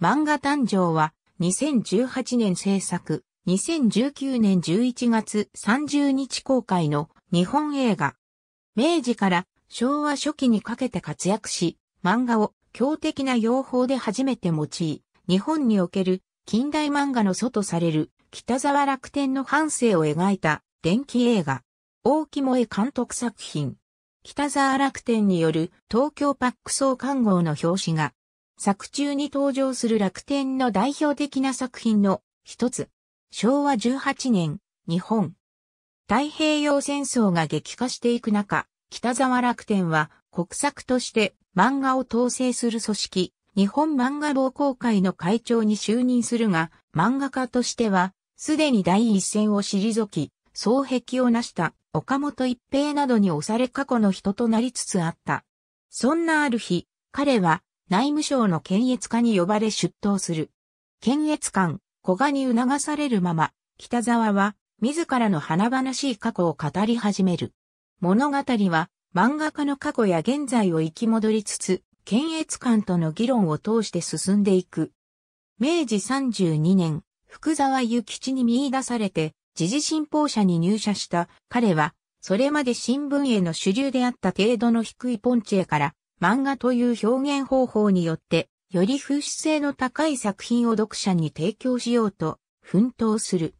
漫画誕生は2018年制作、2019年11月30日公開の日本映画。明治から昭和初期にかけて活躍し、漫画を強敵な用法で初めて用い、日本における近代漫画の祖とされる北沢楽天の半生を描いた電気映画。大木萌監督作品。北沢楽天による東京パック総看護の表紙が作中に登場する楽天の代表的な作品の一つ。昭和18年、日本。太平洋戦争が激化していく中、北沢楽天は国策として漫画を統制する組織、日本漫画同行会の会長に就任するが、漫画家としては、すでに第一線を退き、双壁を成した岡本一平などに押され過去の人となりつつあった。そんなある日、彼は内務省の検閲課に呼ばれ出頭する。検閲官、古賀に促されるまま、北沢は自らの華々しい過去を語り始める。物語は漫画家の過去や現在を生き戻りつつ、検閲官との議論を通して進んでいく。明治32年、福沢諭吉に見出されて、時事新報社に入社した彼は、それまで新聞への主流であった程度の低いポンチェから、漫画という表現方法によって、より風刺性の高い作品を読者に提供しようと奮闘する。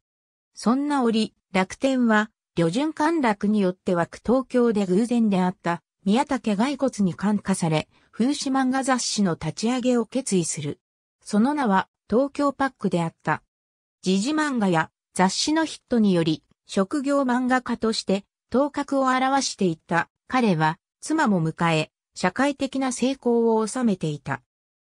そんな折、楽天は、旅順陥落によって枠東京で偶然であった宮武骸骨に感化され、風刺漫画雑誌の立ち上げを決意する。その名は東京パックであった。時事漫画や雑誌のヒットにより、職業漫画家として頭角を現していった彼は妻も迎え、社会的な成功を収めていた。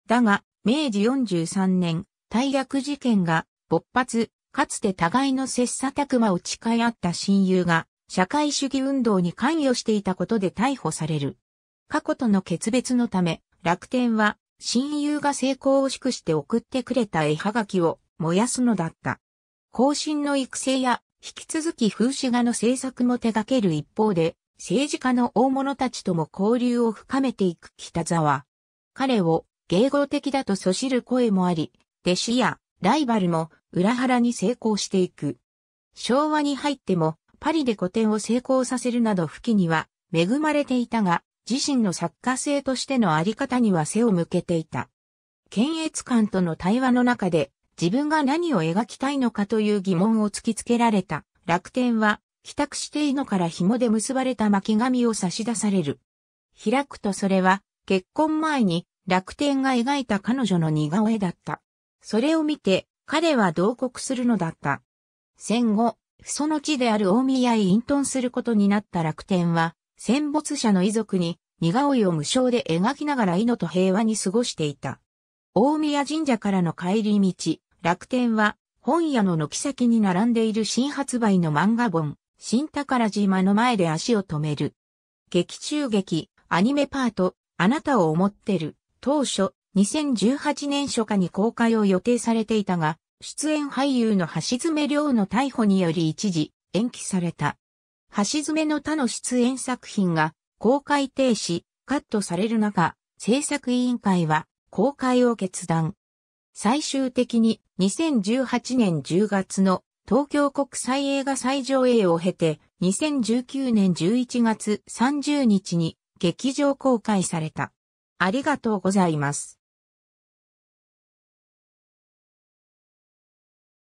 だが、明治43年、大逆事件が勃発、かつて互いの切磋琢磨を誓い合った親友が、社会主義運動に関与していたことで逮捕される。過去との決別のため、楽天は、親友が成功を祝して送ってくれた絵はがきを燃やすのだった。後進の育成や、引き続き風刺画の制作も手掛ける一方で、政治家の大物たちとも交流を深めていく北沢。彼を迎合的だとそしる声もあり、弟子やライバルも裏腹に成功していく。昭和に入ってもパリで古典を成功させるなど不近には恵まれていたが、自身の作家性としてのあり方には背を向けていた。検閲官との対話の中で自分が何を描きたいのかという疑問を突きつけられた楽天は帰宅していのから紐で結ばれた巻紙を差し出される。開くとそれは、結婚前に楽天が描いた彼女の似顔絵だった。それを見て、彼は同国するのだった。戦後、その地である大宮へ隠遁することになった楽天は、戦没者の遺族に似顔絵を無償で描きながら犬と平和に過ごしていた。大宮神社からの帰り道、楽天は本屋の軒先に並んでいる新発売の漫画本、新宝島の前で足を止める。劇中劇、アニメパート、あなたを思ってる、当初、2018年初夏に公開を予定されていたが、出演俳優の橋爪亮の逮捕により一時延期された。橋爪の他の出演作品が公開停止、カットされる中、制作委員会は公開を決断。最終的に2018年10月の東京国際映画祭上映を経て、2019年11月30日に劇場公開された。ありがとうございます。